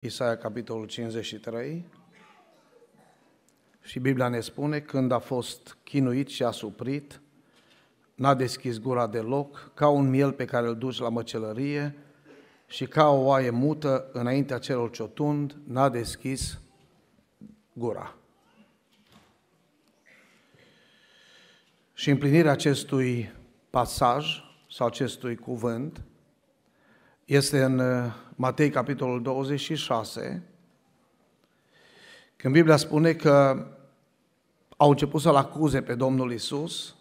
Isaia, capitolul 53. Și Biblia ne spune, când a fost chinuit și a suprit, n-a deschis gura deloc, ca un miel pe care îl duci la măcelărie și ca o oaie mută înaintea celor ciotund, n-a deschis gura. Și împlinirea acestui pasaj sau acestui cuvânt este în uh, Matei, capitolul 26, când Biblia spune că au început să-L acuze pe Domnul Isus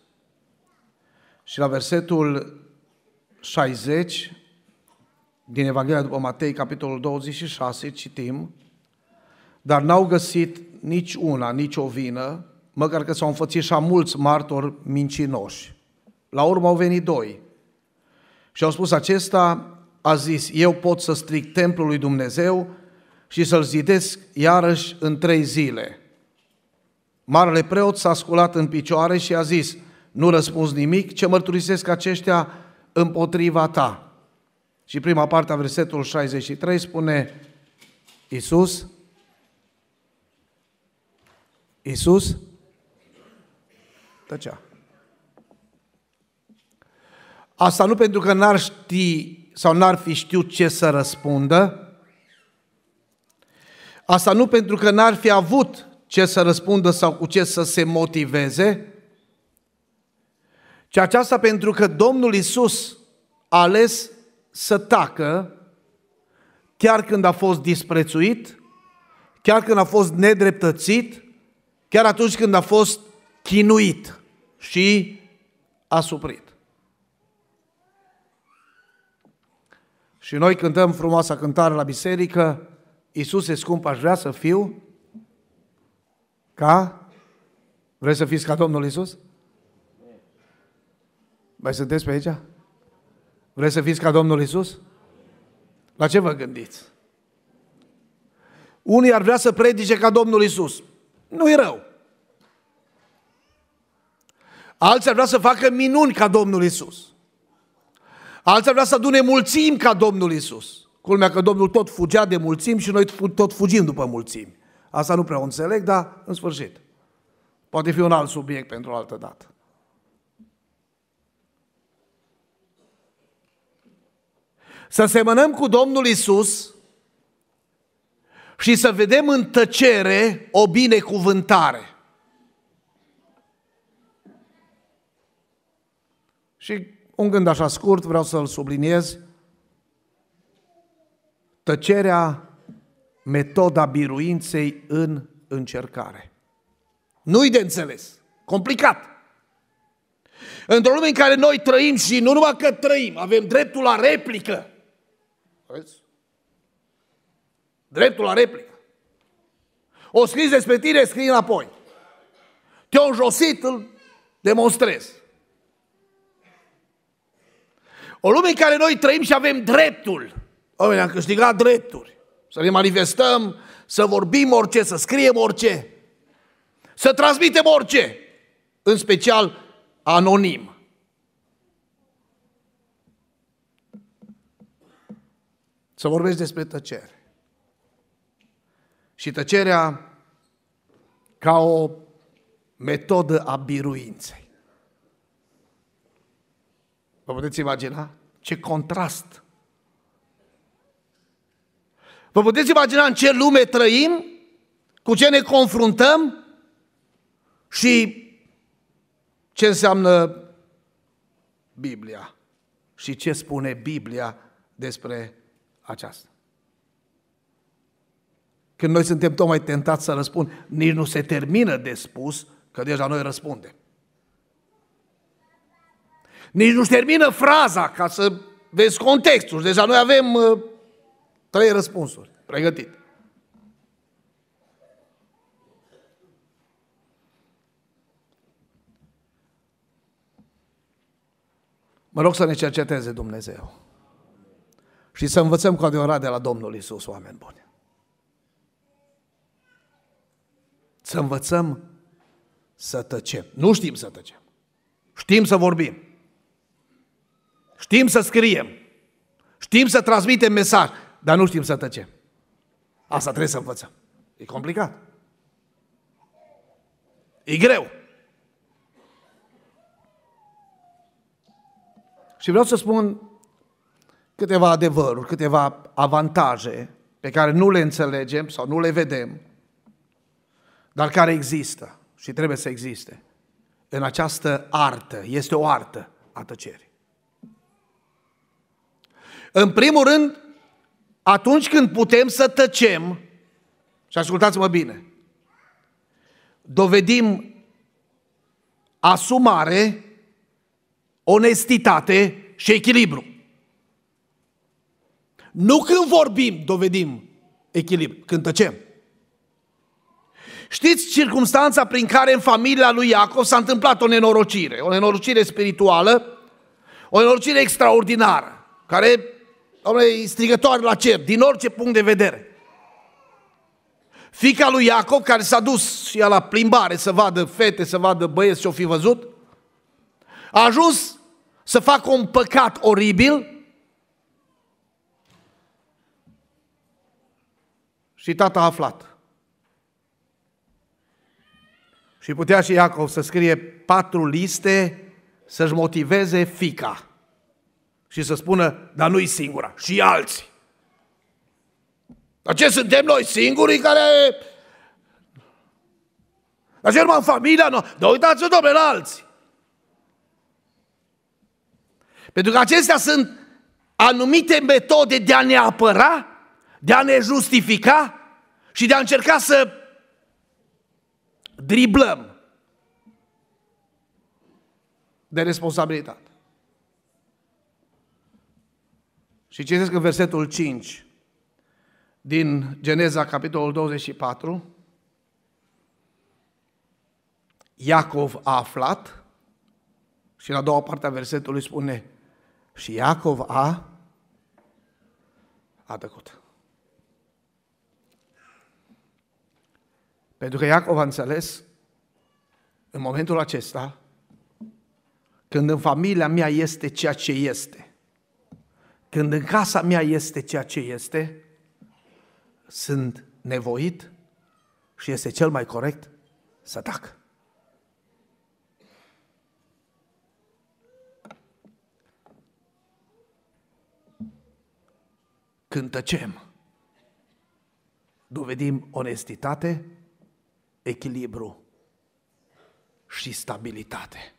și la versetul 60 din Evanghelia după Matei, capitolul 26, citim, dar n-au găsit nici una, nici o vină, măcar că s-au înfățit și mulți martori mincinoși. La urmă au venit doi și au spus, acesta a zis, eu pot să stric templul lui Dumnezeu și să-l zidesc iarăși în trei zile. Marele preot s-a sculat în picioare și a zis, nu răspuns nimic, ce mărturisesc aceștia împotriva ta. Și prima parte a versetul 63 spune, Iisus, Iisus, tăcea. Asta nu pentru că n-ar ști sau n-ar fi știut ce să răspundă. Asta nu pentru că n-ar fi avut ce să răspundă sau cu ce să se motiveze, ci aceasta pentru că Domnul Isus a ales să tacă chiar când a fost disprețuit, chiar când a fost nedreptățit, chiar atunci când a fost chinuit și asuprit. Și noi cântăm frumoasa cântare la biserică, Iisuse scump, aș vrea să fiu ca... Vreți să fiți ca Domnul Iisus? Mai sunteți pe aici? Vreți să fiți ca Domnul Iisus? La ce vă gândiți? Unii ar vrea să predice ca Domnul Iisus. nu e rău. Alții ar vrea să facă minuni ca Domnul Iisus. Alții vrea să adune mulțimi ca Domnul Isus. Culmea că Domnul tot fugea de mulțimi și noi tot fugim după mulțimi. Asta nu prea o înțeleg, dar în sfârșit. Poate fi un alt subiect pentru o altă dată. Să semănăm cu Domnul Isus și să vedem în tăcere o binecuvântare. Și un gând așa scurt, vreau să-l subliniez. Tăcerea, metoda biruinței în încercare. Nu-i de înțeles. Complicat. Într-o lume în care noi trăim și nu numai că trăim, avem dreptul la replică. Vezi? Dreptul la replică. O scris despre tine, scrii înapoi. Te-au josit, îl demonstrezi. O lume în care noi trăim și avem dreptul. Oameni, am câștigat drepturi. Să ne manifestăm, să vorbim orice, să scriem orice, să transmitem orice, în special anonim. Să vorbesc despre tăcere. Și tăcerea ca o metodă a biruinței. Vă puteți imagina? Ce contrast! Vă puteți imagina în ce lume trăim? Cu ce ne confruntăm? Și ce înseamnă Biblia? Și ce spune Biblia despre aceasta? Când noi suntem tocmai tentați să răspund, nici nu se termină de spus, că deja noi răspundem nici nu-și termină fraza ca să vezi contextul. Deja deci noi avem uh, trei răspunsuri pregătite. Mă rog să ne cerceteze Dumnezeu și să învățăm cu adevărat de la Domnul Isus, oameni buni. Să învățăm să tăcem. Nu știm să tăcem. Știm să vorbim. Știm să scriem, știm să transmitem mesaj, dar nu știm să tăcem. Asta trebuie să învățăm. E complicat. E greu. Și vreau să spun câteva adevăruri, câteva avantaje pe care nu le înțelegem sau nu le vedem, dar care există și trebuie să existe în această artă. Este o artă a tăcerii. În primul rând, atunci când putem să tăcem, și ascultați-mă bine, dovedim asumare, onestitate și echilibru. Nu când vorbim, dovedim echilibru, când tăcem. Știți circunstanța prin care în familia lui Iacov s-a întâmplat o nenorocire, o nenorocire spirituală, o nenorocire extraordinară, care e strigătoare la cer, din orice punct de vedere. Fica lui Iacob, care s-a dus și ea la plimbare să vadă fete, să vadă băieți ce-o fi văzut, a ajuns să facă un păcat oribil și tata a aflat. Și putea și Iacov să scrie patru liste să-și motiveze fica și să spună, dar nu-i singura, și alții. Dar ce suntem noi singurii care... Dar ce în familia noastră? Dar uitați-vă, domnule, la alții. Pentru că acestea sunt anumite metode de a ne apăra, de a ne justifica și de a încerca să driblăm de responsabilitate. Și citesc în versetul 5 din Geneza, capitolul 24. Iacov a aflat și la a doua parte a versetului spune și Iacov a a tăcut. Pentru că Iacov a înțeles în momentul acesta când în familia mea este ceea ce este când în casa mea este ceea ce este, sunt nevoit și este cel mai corect să tac. Când tăcem, dovedim onestitate, echilibru și stabilitate.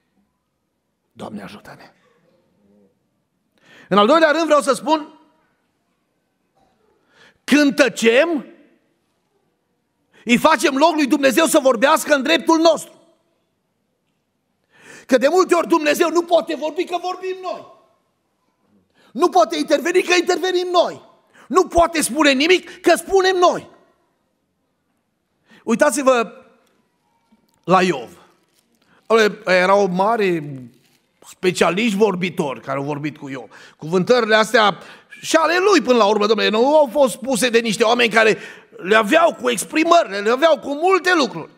Doamne ajută-ne! În al doilea rând vreau să spun, când tăcem, îi facem loc lui Dumnezeu să vorbească în dreptul nostru. Că de multe ori Dumnezeu nu poate vorbi că vorbim noi. Nu poate interveni că intervenim noi. Nu poate spune nimic că spunem noi. Uitați-vă la Iov. Era o mare specialiști vorbitori care au vorbit cu eu. Cuvântările astea și ale lui până la urmă, domnule, nu au fost puse de niște oameni care le aveau cu exprimări, le aveau cu multe lucruri.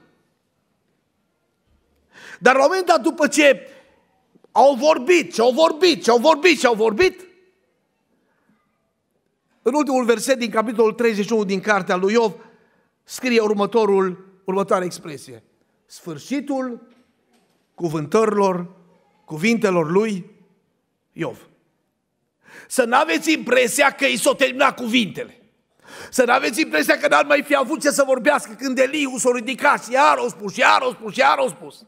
Dar la moment dat, după ce au vorbit ce au vorbit ce au vorbit ce au vorbit, în ultimul verset din capitolul 31 din cartea lui Iov, scrie următorul, următoarea expresie. Sfârșitul cuvântărilor cuvintelor lui Iov. Să nu aveți impresia că i s-au terminat cuvintele. Să nu aveți impresia că n-ar mai fi avut ce să vorbească când Eliu s-a ridicat și iar o spus, și iar o spus, și iar o spus.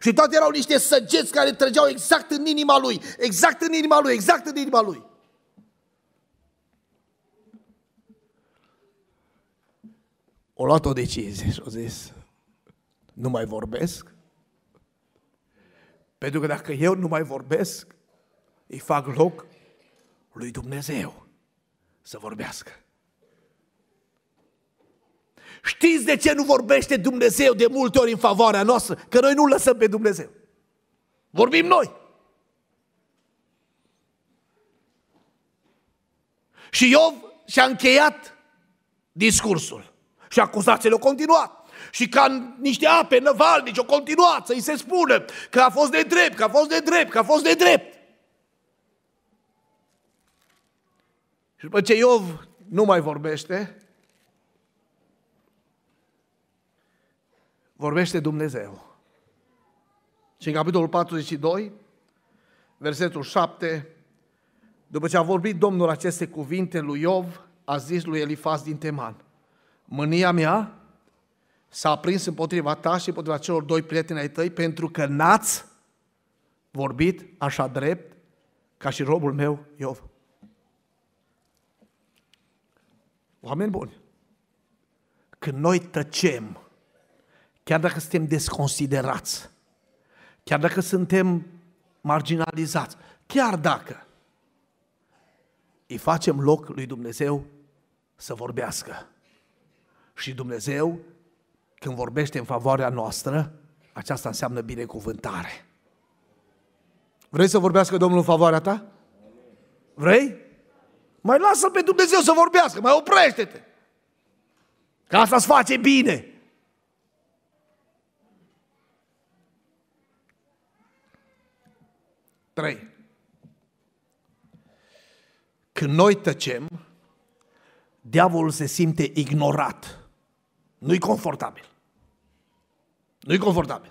Și toate erau niște săgeți care trăgeau exact în inima lui, exact în inima lui, exact în inima lui. O luat o decizie și a zis, nu mai vorbesc, pentru că dacă eu nu mai vorbesc, îi fac loc lui Dumnezeu să vorbească. Știți de ce nu vorbește Dumnezeu de multe ori în favoarea noastră? Că noi nu lăsăm pe Dumnezeu. Vorbim noi. Și Iov și-a încheiat discursul. Și acuzațiile au continuat și ca niște ape năvalnici, o continuat să-i se spună că a fost de drept, că a fost de drept, că a fost de drept. Și după ce Iov nu mai vorbește, vorbește Dumnezeu. Și în capitolul 42, versetul 7, după ce a vorbit Domnul aceste cuvinte lui Iov, a zis lui Elifaz din Teman, Mânia mea s-a prins împotriva ta și împotriva celor doi prieteni ai tăi pentru că n-ați vorbit așa drept ca și robul meu Iov. Oameni buni, când noi tăcem, chiar dacă suntem desconsiderați, chiar dacă suntem marginalizați, chiar dacă îi facem loc lui Dumnezeu să vorbească. Și Dumnezeu când vorbește în favoarea noastră, aceasta înseamnă binecuvântare. Vrei să vorbească Domnul în favoarea ta? Vrei? Mai lasă pe Dumnezeu să vorbească, mai oprește-te. Că asta îți face bine. Trei. Când noi tăcem, diavolul se simte ignorat. Nu-i confortabil. Nu-i confortabil.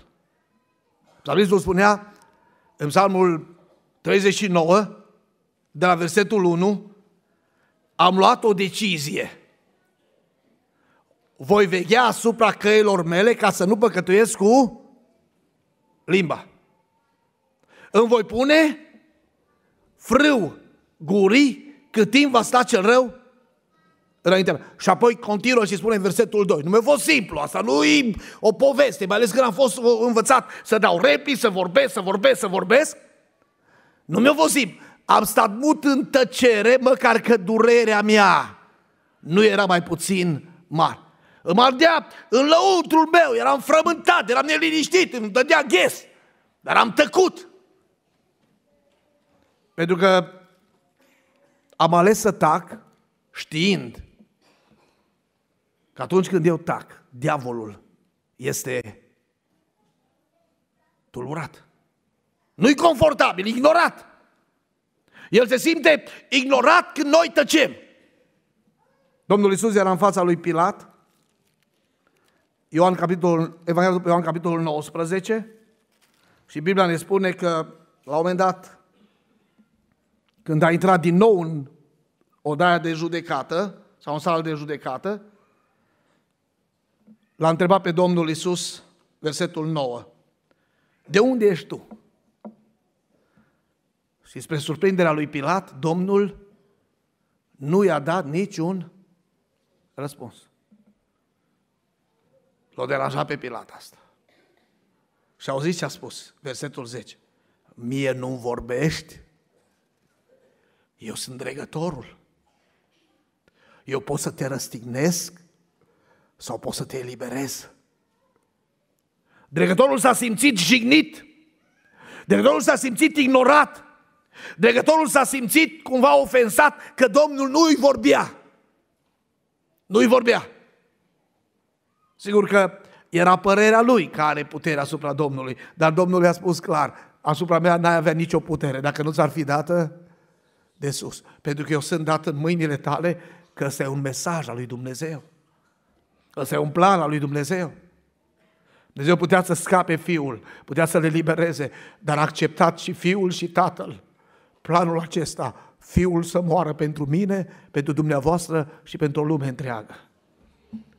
Psalmistul spunea în psalmul 39, de la versetul 1, am luat o decizie. Voi veghea asupra căilor mele ca să nu păcătuiesc cu limba. Îmi voi pune frâu gurii cât timp va sta cel rău înaintea mea. Și apoi continuă și spune în versetul 2. Nu mi-a fost simplu, asta nu e o poveste, mai ales când am fost uh, învățat să dau repli, să vorbesc, să vorbesc, să vorbesc. Nu mi-a fost simplu. Am stat mut în tăcere, măcar că durerea mea nu era mai puțin mare. Îmi ardea în lăuntrul meu, eram frământat, eram neliniștit, îmi dădea ghes, dar am tăcut. Pentru că am ales să tac știind Că atunci când eu tac, diavolul este tulburat. Nu-i confortabil, ignorat. El se simte ignorat când noi tăcem. Domnul Isus era în fața lui Pilat, Ioan capitolul, Evanghelia după Ioan capitolul 19 și Biblia ne spune că la un moment dat, când a intrat din nou în odaia de judecată sau în sală de judecată, L-a întrebat pe Domnul Isus, versetul 9. De unde ești tu? Și spre surprinderea lui Pilat, Domnul nu i-a dat niciun răspuns. L-a deranjat pe Pilat asta. Și zis ce a spus, versetul 10. Mie nu vorbești, eu sunt dregătorul. Eu pot să te răstignesc sau poți să te eliberezi. Dregătorul s-a simțit jignit. Dregătorul s-a simțit ignorat. Dregătorul s-a simțit cumva ofensat că Domnul nu îi vorbea. Nu îi vorbea. Sigur că era părerea lui care are putere asupra Domnului, dar Domnul i-a spus clar, asupra mea n-ai avea nicio putere, dacă nu ți-ar fi dată de sus. Pentru că eu sunt dat în mâinile tale că ăsta e un mesaj al lui Dumnezeu. Ăsta e un plan al lui Dumnezeu. Dumnezeu putea să scape fiul, putea să le libereze, dar a acceptat și fiul și tatăl. Planul acesta, fiul să moară pentru mine, pentru dumneavoastră și pentru o lume întreagă.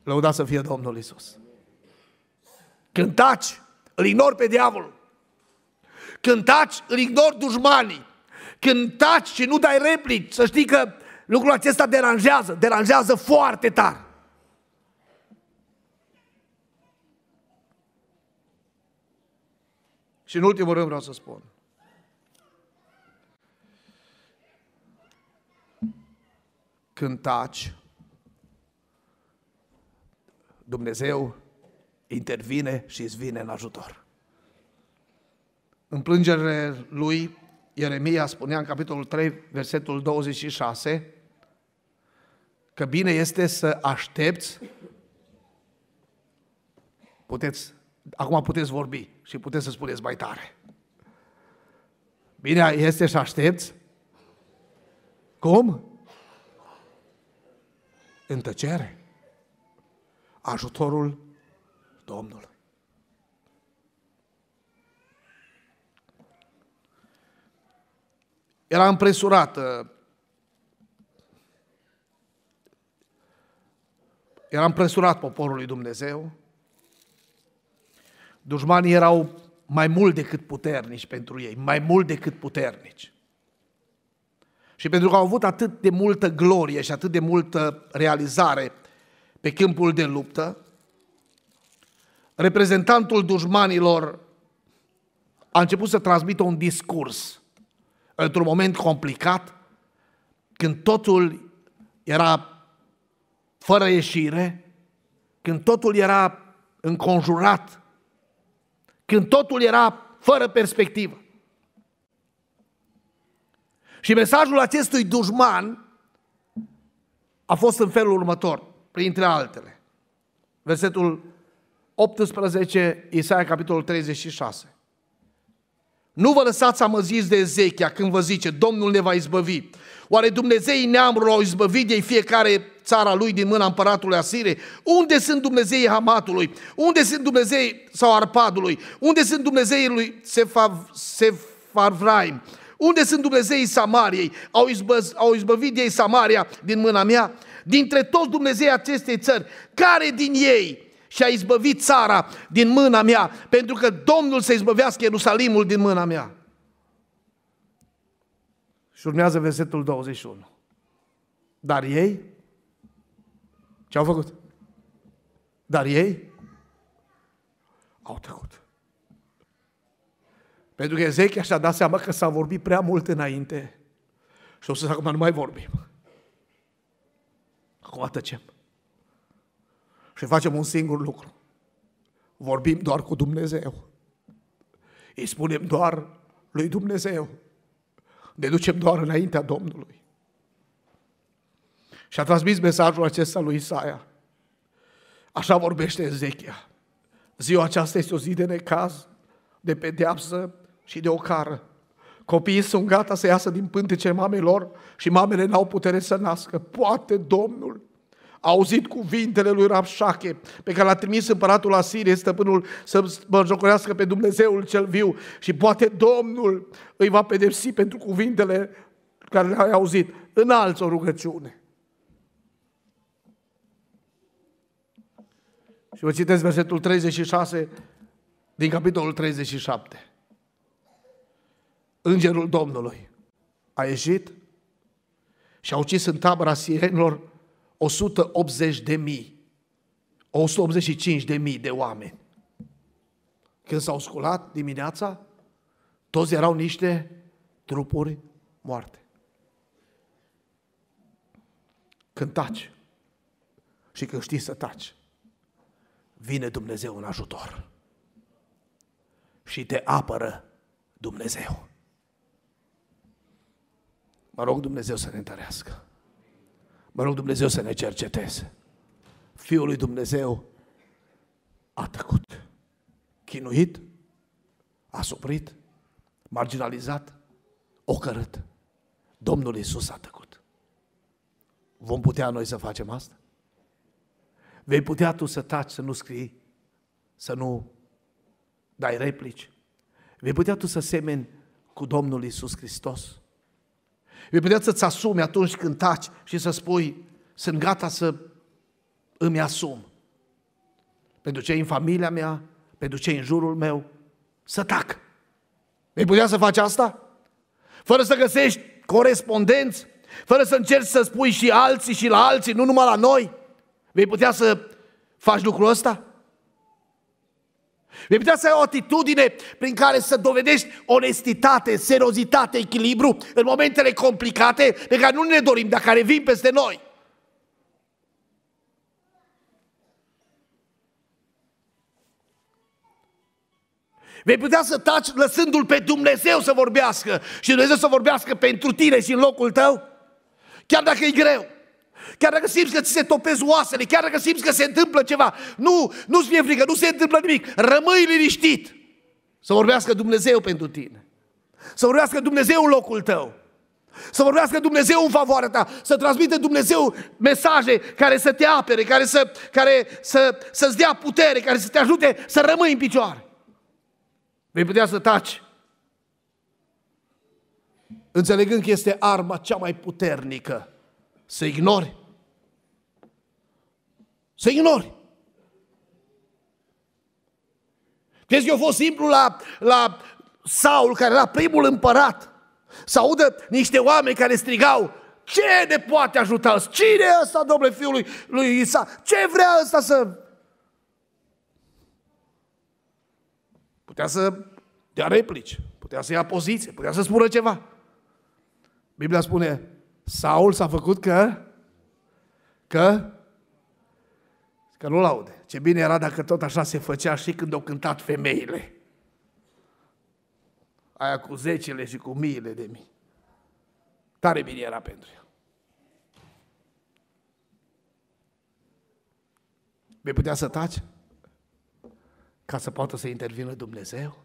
Lăudați să fie Domnul Isus. Când taci, îl ignori pe diavol. Când taci, îl ignori dușmanii. Când taci și nu dai replici, să știi că lucrul acesta deranjează, deranjează foarte tare. Și în ultimul rând vreau să spun. Când taci, Dumnezeu intervine și îți vine în ajutor. În plângerile lui, Ieremia spunea în capitolul 3, versetul 26, că bine este să aștepți, puteți, acum puteți vorbi, și puteți să spuneți mai tare. Bine, este și aștepți? Cum? În tăcere. Ajutorul Domnului. Era împresurată. Era împresurat poporul lui Dumnezeu Dușmanii erau mai mult decât puternici pentru ei, mai mult decât puternici. Și pentru că au avut atât de multă glorie și atât de multă realizare pe câmpul de luptă, reprezentantul dușmanilor a început să transmită un discurs într-un moment complicat, când totul era fără ieșire, când totul era înconjurat când totul era fără perspectivă. Și mesajul acestui dușman a fost în felul următor, printre altele. Versetul 18, Isaia, capitolul 36. Nu vă lăsați amăziți de Ezechia când vă zice Domnul ne va izbăvi. Oare Dumnezeii neamurilor au izbăvit ei fiecare țara lui din mâna împăratului Asire? Unde sunt Dumnezeii Hamatului? Unde sunt Dumnezeii sau Arpadului? Unde sunt Dumnezeii lui Sefav, Sefavraim? Unde sunt Dumnezeii Samariei? Au, izbă, au izbăvit ei Samaria din mâna mea? Dintre toți Dumnezeii acestei țări, care din ei și a izbăvit țara din mâna mea, pentru că Domnul să izbăvească Ierusalimul din mâna mea. Și urmează versetul 21. Dar ei? Ce au făcut? Dar ei? Au tăcut. Pentru că Ezechia și-a dat seama că s-a vorbit prea mult înainte și o să zic, acum nu mai vorbim. Acum atăcem și facem un singur lucru. Vorbim doar cu Dumnezeu. Îi spunem doar lui Dumnezeu. Ne ducem doar înaintea Domnului. Și a transmis mesajul acesta lui Isaia. Așa vorbește Ezechia. Ziua aceasta este o zi de necaz, de pedeapsă și de ocară. Copiii sunt gata să iasă din pântece mamelor și mamele n-au putere să nască. Poate Domnul a auzit cuvintele lui Rabșache, pe care l-a trimis împăratul Asiriei, stăpânul, să mărjocorească pe Dumnezeul cel viu și poate Domnul îi va pedepsi pentru cuvintele care le a auzit. Înalți o rugăciune. Și vă citesc versetul 36 din capitolul 37. Îngerul Domnului a ieșit și a ucis în tabăra sirenilor 180 de mii, 185 de mii de oameni. Când s-au sculat dimineața, toți erau niște trupuri moarte. Când taci și când știi să taci, vine Dumnezeu în ajutor și te apără Dumnezeu. Mă rog Dumnezeu să ne întărească. Mă rog Dumnezeu să ne cerceteze. Fiul lui Dumnezeu a tăcut, chinuit, asuprit, marginalizat, ocărât. Domnul Isus a tăcut. Vom putea noi să facem asta? Vei putea tu să taci, să nu scrii, să nu dai replici? Vei putea tu să semeni cu Domnul Isus Hristos? Vei putea să-ți asumi atunci când taci și să spui, sunt gata să îmi asum. Pentru cei în familia mea, pentru cei în jurul meu, să tac. Vei putea să faci asta? Fără să găsești corespondenți, fără să încerci să spui și alții și la alții, nu numai la noi, vei putea să faci lucrul ăsta? Vei putea să ai o atitudine prin care să dovedești onestitate, seriozitate, echilibru în momentele complicate pe care nu ne dorim, dar care vin peste noi. Vei putea să taci lăsându-L pe Dumnezeu să vorbească și Dumnezeu să vorbească pentru tine și în locul tău, chiar dacă e greu. Chiar dacă simți că ți se topez oasele, chiar dacă simți că se întâmplă ceva, nu, nu-ți fie frică, nu se întâmplă nimic, rămâi liniștit. Să vorbească Dumnezeu pentru tine. Să vorbească Dumnezeu în locul tău. Să vorbească Dumnezeu în favoarea ta, să transmite Dumnezeu mesaje care să te apere, care, să, care să, să-ți dea putere, care să te ajute să rămâi în picioare. Vei putea să taci. Înțelegând că este arma cea mai puternică se ignore. Se ignore. Crezi că eu fost simplu la, la Saul, care era primul împărat, să audă niște oameni care strigau, ce ne poate ajuta Cine e ăsta, domnule, fiul lui, lui Isa? Ce vrea ăsta să... Putea să dea replici, putea să ia poziție, putea să spună ceva. Biblia spune, Saul s-a făcut că? Că? Că nu-l aude. Ce bine era dacă tot așa se făcea și când au cântat femeile. Aia cu zecele și cu miile de mii. Tare bine era pentru el. Vei putea să taci? Ca să poată să intervină Dumnezeu?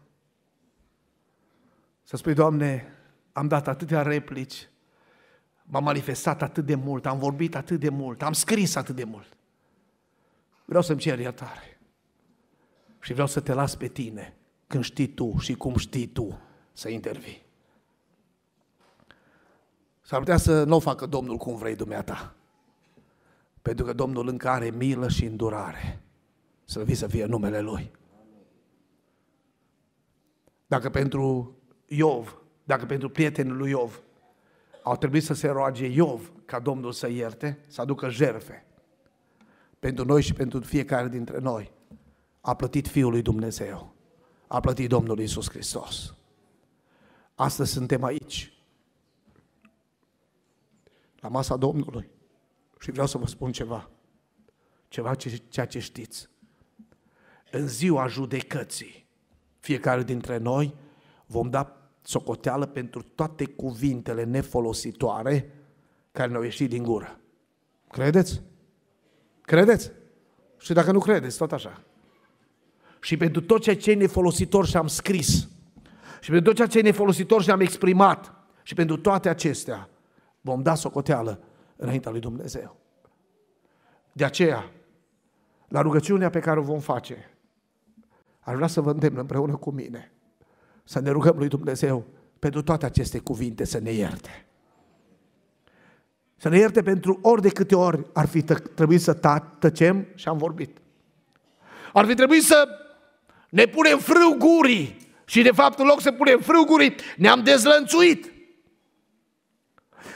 Să spui, Doamne, am dat atâtea replici, m-am manifestat atât de mult, am vorbit atât de mult, am scris atât de mult. Vreau să-mi cer iertare. Și vreau să te las pe tine, când știi tu și cum știi tu, să intervii. S-ar putea să nu o facă Domnul cum vrei dumneata. Pentru că Domnul încă are milă și îndurare. vii să fie numele Lui. Dacă pentru Iov, dacă pentru prietenul lui Iov, au trebuit să se roage Iov ca Domnul să ierte, să aducă jerfe pentru noi și pentru fiecare dintre noi. A plătit Fiul lui Dumnezeu. A plătit Domnul Isus Hristos. Astăzi suntem aici, la masa Domnului. Și vreau să vă spun ceva. Ceva ce, ceea ce știți. În ziua judecății, fiecare dintre noi vom da socoteală pentru toate cuvintele nefolositoare care ne-au ieșit din gură. Credeți? Credeți? Și dacă nu credeți, tot așa. Și pentru tot ceea ce e nefolositor și am scris, și pentru tot ceea ce e nefolositor și am exprimat, și pentru toate acestea vom da socoteală înaintea lui Dumnezeu. De aceea, la rugăciunea pe care o vom face, aș vrea să vă îndemn împreună cu mine – să ne rugăm lui Dumnezeu pentru toate aceste cuvinte să ne ierte. Să ne ierte pentru ori de câte ori ar fi trebuit să tăcem și am vorbit. Ar fi trebuit să ne punem frâu și de fapt în loc să punem frâu ne-am dezlănțuit.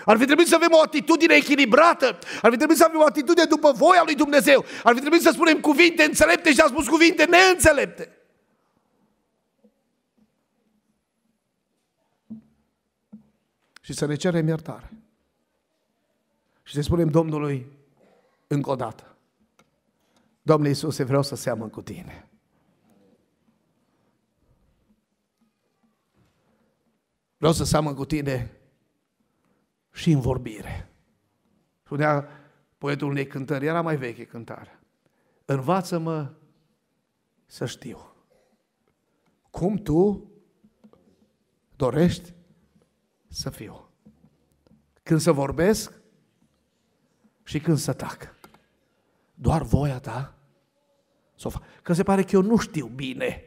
Ar fi trebuit să avem o atitudine echilibrată, ar fi trebuit să avem o atitudine după voia lui Dumnezeu, ar fi trebuit să spunem cuvinte înțelepte și am spus cuvinte neînțelepte. și să ne cerem iertare. Și să spunem Domnului încă o dată, Domnul Iisus, vreau să seamăn cu Tine. Vreau să seamăn cu Tine și în vorbire. Spunea poetul unei cântări, era mai veche cântarea. Învață-mă să știu cum Tu dorești să fiu. Când să vorbesc și când să tac. Doar voia ta să o fac. Că se pare că eu nu știu bine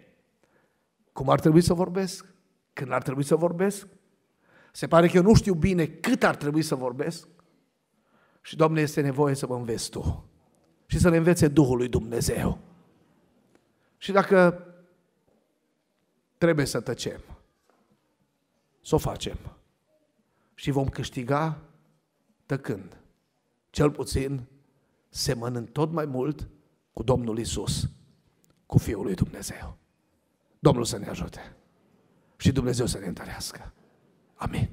cum ar trebui să vorbesc, când ar trebui să vorbesc, se pare că eu nu știu bine cât ar trebui să vorbesc și, Doamne, este nevoie să mă înveți Tu și să ne învețe Duhul lui Dumnezeu. Și dacă trebuie să tăcem, să o facem și vom câștiga tăcând. Cel puțin semănând tot mai mult cu Domnul Isus, cu Fiul lui Dumnezeu. Domnul să ne ajute și Dumnezeu să ne întărească. Amin.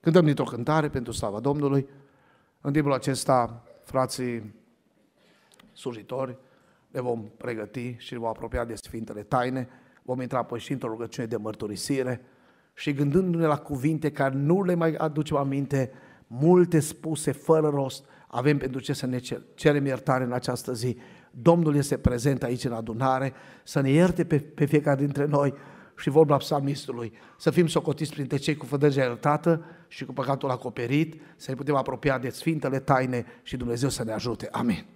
Cântăm dintr-o cântare pentru slava Domnului. În timpul acesta, frații slujitori, ne vom pregăti și ne vom apropia de Sfintele Taine, vom intra apoi și într-o rugăciune de mărturisire, și gândându-ne la cuvinte care nu le mai aducem aminte, multe spuse fără rost, avem pentru ce să ne cerem iertare în această zi. Domnul este prezent aici în adunare, să ne ierte pe, pe fiecare dintre noi și vorba psalmistului, să fim socotiți printre cei cu fădăgea iertată și cu păcatul acoperit, să ne putem apropia de sfintele taine și Dumnezeu să ne ajute. Amin.